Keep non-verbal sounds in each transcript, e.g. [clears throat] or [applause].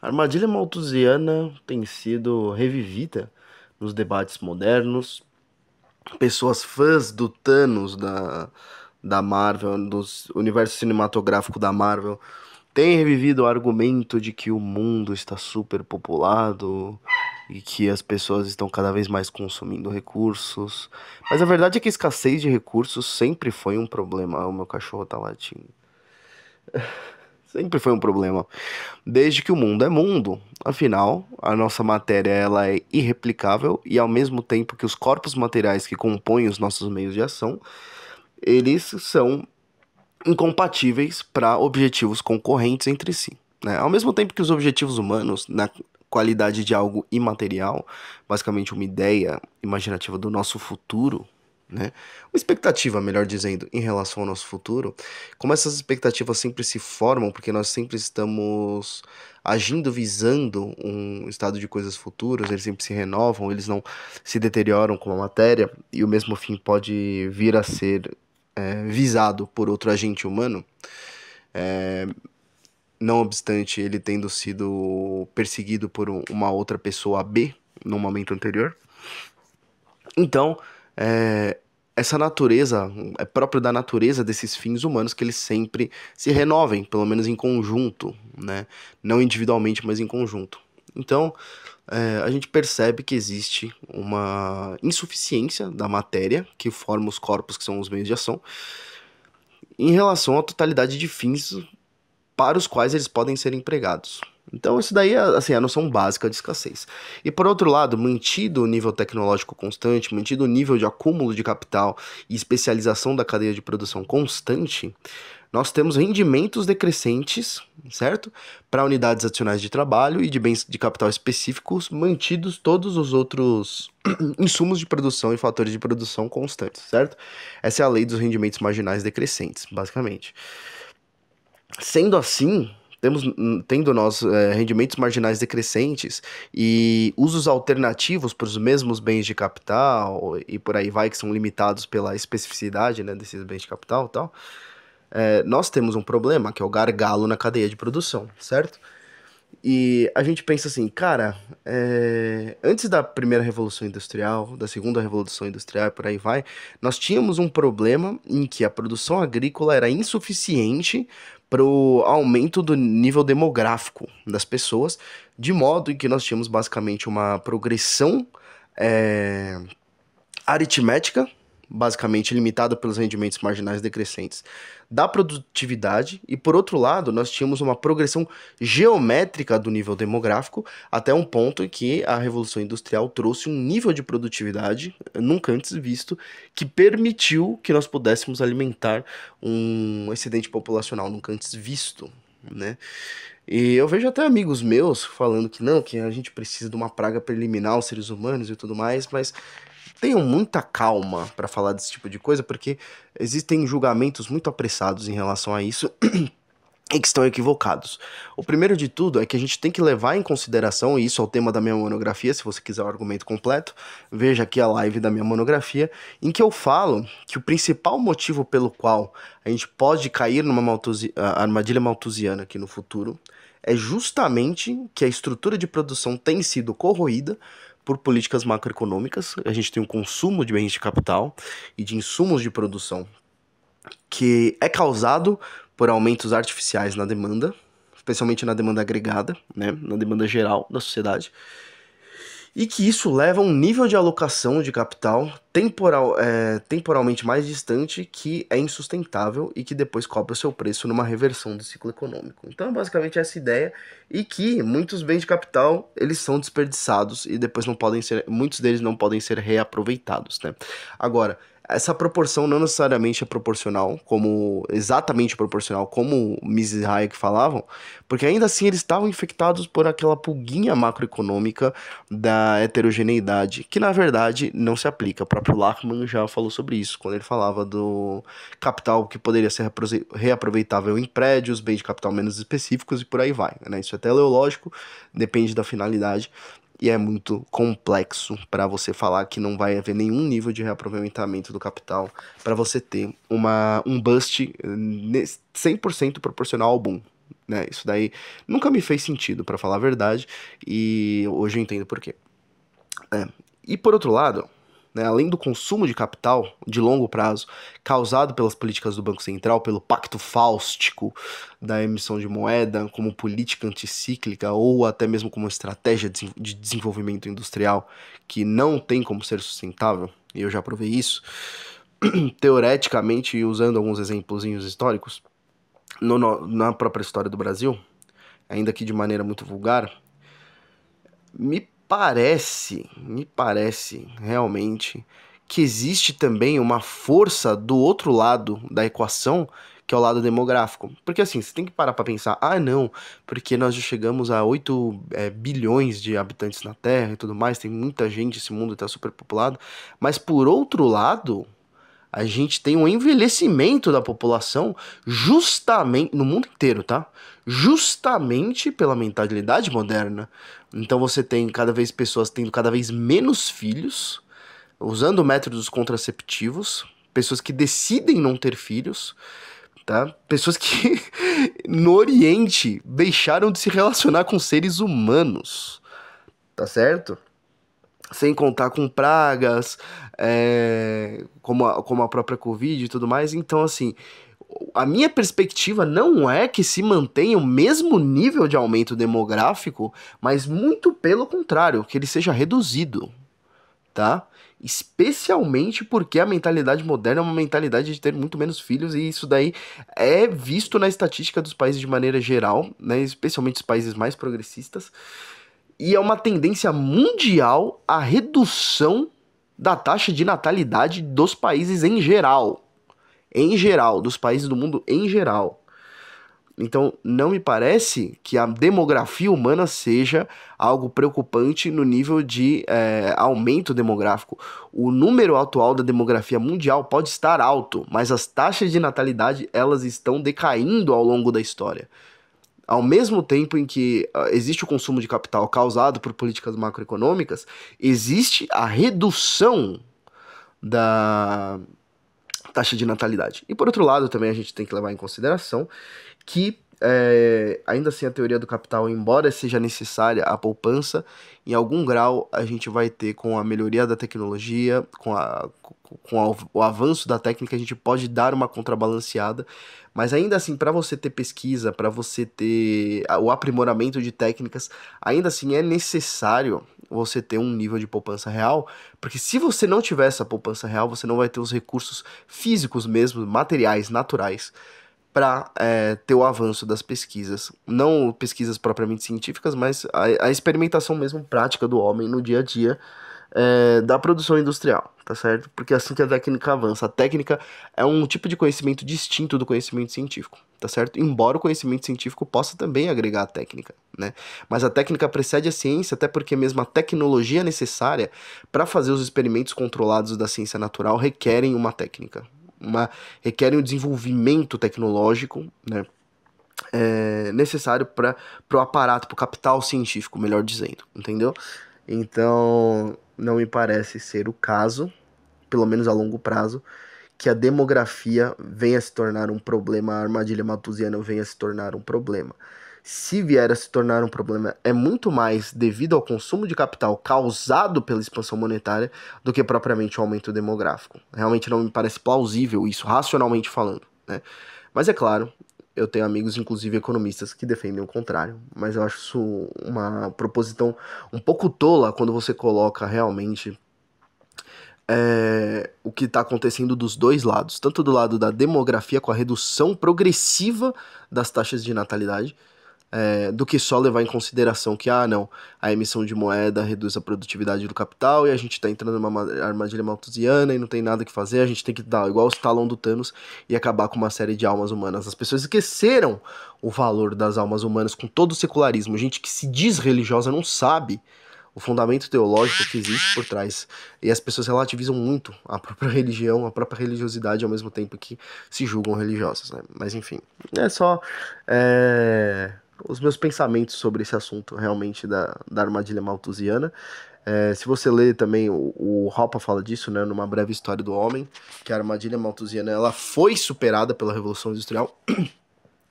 A armadilha malthusiana tem sido revivida nos debates modernos. Pessoas fãs do Thanos da, da Marvel, do universo cinematográfico da Marvel, têm revivido o argumento de que o mundo está superpopulado e que as pessoas estão cada vez mais consumindo recursos. Mas a verdade é que a escassez de recursos sempre foi um problema. Ah, o meu cachorro tá latindo. Sempre foi um problema. Desde que o mundo é mundo. Afinal, a nossa matéria ela é irreplicável e ao mesmo tempo que os corpos materiais que compõem os nossos meios de ação, eles são incompatíveis para objetivos concorrentes entre si. Né? Ao mesmo tempo que os objetivos humanos, na qualidade de algo imaterial, basicamente uma ideia imaginativa do nosso futuro, né? Uma expectativa, melhor dizendo, em relação ao nosso futuro, como essas expectativas sempre se formam, porque nós sempre estamos agindo visando um estado de coisas futuras, eles sempre se renovam, eles não se deterioram com a matéria, e o mesmo fim pode vir a ser é, visado por outro agente humano. É, não obstante ele tendo sido perseguido por uma outra pessoa B no momento anterior. Então, é, essa natureza, é próprio da natureza desses fins humanos que eles sempre se renovem, pelo menos em conjunto, né? Não individualmente, mas em conjunto. Então, é, a gente percebe que existe uma insuficiência da matéria que forma os corpos que são os meios de ação em relação à totalidade de fins para os quais eles podem ser empregados. Então, isso daí é assim, a noção básica de escassez. E por outro lado, mantido o nível tecnológico constante, mantido o nível de acúmulo de capital e especialização da cadeia de produção constante, nós temos rendimentos decrescentes, certo? Para unidades adicionais de trabalho e de bens de capital específicos, mantidos todos os outros [clears throat] insumos de produção e fatores de produção constantes, certo? Essa é a lei dos rendimentos marginais decrescentes, basicamente. Sendo assim, temos, hum, tendo nós é, rendimentos marginais decrescentes e usos alternativos para os mesmos bens de capital e por aí vai, que são limitados pela especificidade né, desses bens de capital e tal, é, nós temos um problema, que é o gargalo na cadeia de produção, certo? E a gente pensa assim, cara, é... antes da primeira revolução industrial, da segunda revolução industrial, por aí vai, nós tínhamos um problema em que a produção agrícola era insuficiente para o aumento do nível demográfico das pessoas, de modo que nós tínhamos basicamente uma progressão é, aritmética basicamente limitado pelos rendimentos marginais decrescentes da produtividade, e por outro lado, nós tínhamos uma progressão geométrica do nível demográfico até um ponto em que a Revolução Industrial trouxe um nível de produtividade eh, nunca antes visto que permitiu que nós pudéssemos alimentar um excedente populacional nunca antes visto. Né? E eu vejo até amigos meus falando que não, que a gente precisa de uma praga para eliminar os seres humanos e tudo mais, mas tenham muita calma para falar desse tipo de coisa, porque existem julgamentos muito apressados em relação a isso. [clears throat] e que estão equivocados. O primeiro de tudo é que a gente tem que levar em consideração, e isso é o tema da minha monografia, se você quiser o argumento completo, veja aqui a live da minha monografia, em que eu falo que o principal motivo pelo qual a gente pode cair numa maltusi ah, armadilha maltusiana aqui no futuro é justamente que a estrutura de produção tem sido corroída por políticas macroeconômicas. A gente tem um consumo de bens de capital e de insumos de produção que é causado por aumentos artificiais na demanda, especialmente na demanda agregada, né, na demanda geral da sociedade, e que isso leva a um nível de alocação de capital temporal, é, temporalmente mais distante que é insustentável e que depois cobra o seu preço numa reversão do ciclo econômico. Então, é basicamente essa ideia e que muitos bens de capital, eles são desperdiçados e depois não podem ser, muitos deles não podem ser reaproveitados, né? Agora, essa proporção não necessariamente é proporcional, como exatamente proporcional, como e Hayek falavam, porque ainda assim eles estavam infectados por aquela pulguinha macroeconômica da heterogeneidade, que na verdade não se aplica para próprio Lachman já falou sobre isso, quando ele falava do capital que poderia ser reaproveitável em prédios, bem de capital menos específicos e por aí vai. Né? Isso é teleológico, depende da finalidade e é muito complexo para você falar que não vai haver nenhum nível de reaproveitamento do capital para você ter uma, um bust 100% né, proporcional ao boom. Né? Isso daí nunca me fez sentido, para falar a verdade, e hoje eu entendo por quê. É. E por outro lado, né, além do consumo de capital de longo prazo causado pelas políticas do Banco Central, pelo pacto fáustico da emissão de moeda como política anticíclica ou até mesmo como estratégia de desenvolvimento industrial que não tem como ser sustentável, e eu já provei isso, [clears throat] teoreticamente, usando alguns exemplozinhos históricos, no, no, na própria história do Brasil, ainda que de maneira muito vulgar, me parece, me parece realmente que existe também uma força do outro lado da equação, que é o lado demográfico. Porque assim, você tem que parar para pensar, ah, não, porque nós já chegamos a 8 é, eh, bilhões de habitantes na Terra e tudo mais, tem muita gente, esse mundo está superpopulado. Mas por outro lado, a gente tem um envelhecimento da população justamente no mundo inteiro, tá? Justamente pela mentalidade moderna. Então você tem cada vez pessoas tendo cada vez menos filhos, usando métodos contraceptivos, pessoas que decidem não ter filhos, tá? Pessoas que [laughs] no Oriente deixaram de se relacionar com seres humanos. Tá certo? sem contar com pragas, é, como, a, como a própria Covid e tudo mais. Então, assim, a minha perspectiva não é que se mantenha o mesmo nível de aumento demográfico, mas muito pelo contrário, que ele seja reduzido, tá? Especialmente porque a mentalidade moderna é uma mentalidade de ter muito menos filhos, e isso daí é visto na estatística dos países de maneira geral, né? especialmente os países mais progressistas e é uma tendência mundial a redução da taxa de natalidade dos países em geral. Em geral, dos países do mundo em geral. Então, não me parece que a demografia humana seja algo preocupante no nível de é, aumento demográfico. O número atual da demografia mundial pode estar alto, mas as taxas de natalidade elas estão decaindo ao longo da história ao mesmo tempo em que ah, existe o consumo de capital causado por políticas macroeconômicas, existe a redução da taxa de natalidade. E por outro lado, também a gente tem que levar em consideração que é, ainda assim a teoria do capital, embora seja necessária a poupança, em algum grau a gente vai ter com a melhoria da tecnologia, com a, com o avanço da técnica a gente pode dar uma contrabalanceada, mas ainda assim, para você ter pesquisa, para você ter o aprimoramento de técnicas, ainda assim é necessário você ter um nível de poupança real, porque se você não tiver essa poupança real, você não vai ter os recursos físicos mesmo, materiais, naturais, para é, ter o avanço das pesquisas. Não pesquisas propriamente científicas, mas a, a experimentação mesmo prática do homem no dia a dia é, da produção industrial, tá certo? Porque é assim que a técnica avança. A técnica é um tipo de conhecimento distinto do conhecimento científico, tá certo? Embora o conhecimento científico possa também agregar a técnica, né? Mas a técnica precede a ciência, até porque mesmo a tecnologia necessária para fazer os experimentos controlados da ciência natural requerem uma técnica, uma, requerem o um desenvolvimento tecnológico, né? É, necessário para o aparato, para o capital científico, melhor dizendo, entendeu? Então, não me parece ser o caso, pelo menos a longo prazo, que a demografia venha se tornar um problema, a armadilha matusiana venha se tornar um problema. Se vier a se tornar um problema, é muito mais devido ao consumo de capital causado pela expansão monetária do que propriamente o aumento demográfico. Realmente não me parece plausível isso, racionalmente falando. Né? Mas é claro, eu tenho amigos, inclusive economistas, que defendem o contrário, mas eu acho isso uma proposição um pouco tola quando você coloca realmente é, o que está acontecendo dos dois lados, tanto do lado da demografia com a redução progressiva das taxas de natalidade, é, do que só levar em consideração que, ah, não, a emissão de moeda reduz a produtividade do capital e a gente está entrando numa armadilha malthusiana e não tem nada que fazer, a gente tem que dar igual o talão do Thanos e acabar com uma série de almas humanas. As pessoas esqueceram o valor das almas humanas com todo o secularismo. Gente que se diz religiosa não sabe o fundamento teológico que existe por trás. E as pessoas relativizam muito a própria religião, a própria religiosidade, ao mesmo tempo que se julgam religiosas. Né? Mas enfim, é só. É os meus pensamentos sobre esse assunto realmente da, da armadilha maltusiana. É, se você ler também, o, o Hoppe fala disso, né, numa breve história do homem, que a armadilha maltusiana ela foi superada pela Revolução Industrial.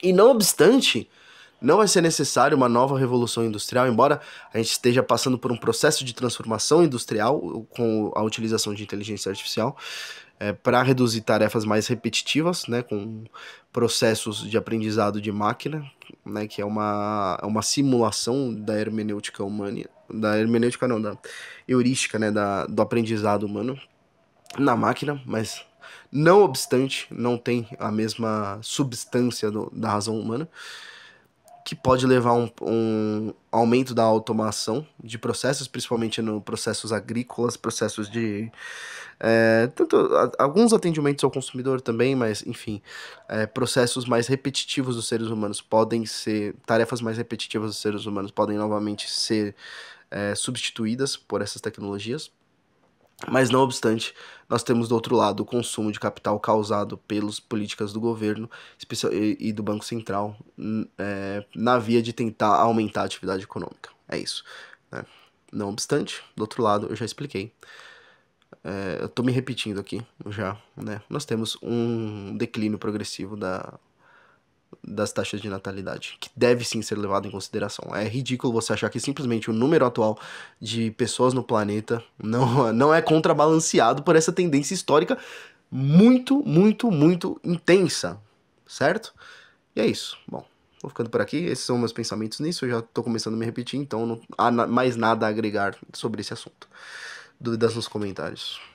E não obstante, não vai ser necessário uma nova revolução industrial, embora a gente esteja passando por um processo de transformação industrial com a utilização de inteligência artificial é, para reduzir tarefas mais repetitivas, né, com processos de aprendizado de máquina né, que é uma, é uma simulação da hermenêutica humana, da hermenêutica não, da heurística, né, da, do aprendizado humano na máquina, mas não obstante, não tem a mesma substância do, da razão humana que pode levar a um, um aumento da automação de processos, principalmente no processos agrícolas, processos de é, tanto a, alguns atendimentos ao consumidor também, mas enfim, é, processos mais repetitivos dos seres humanos podem ser tarefas mais repetitivas dos seres humanos podem novamente ser é, substituídas por essas tecnologias. Mas não obstante, nós temos do outro lado o consumo de capital causado pelas políticas do governo e do Banco Central é, na via de tentar aumentar a atividade econômica. É isso. Né? Não obstante, do outro lado, eu já expliquei. É, eu estou me repetindo aqui já. Né? Nós temos um declínio progressivo da das taxas de natalidade, que deve sim ser levado em consideração. É ridículo você achar que simplesmente o número atual de pessoas no planeta não, [laughs] não é contrabalanceado por essa tendência histórica muito, muito, muito intensa, certo? E é isso. Bom, vou ficando por aqui. Esses são meus pensamentos nisso. Eu já estou começando a me repetir, então não há mais nada a agregar sobre esse assunto. Dúvidas nos comentários.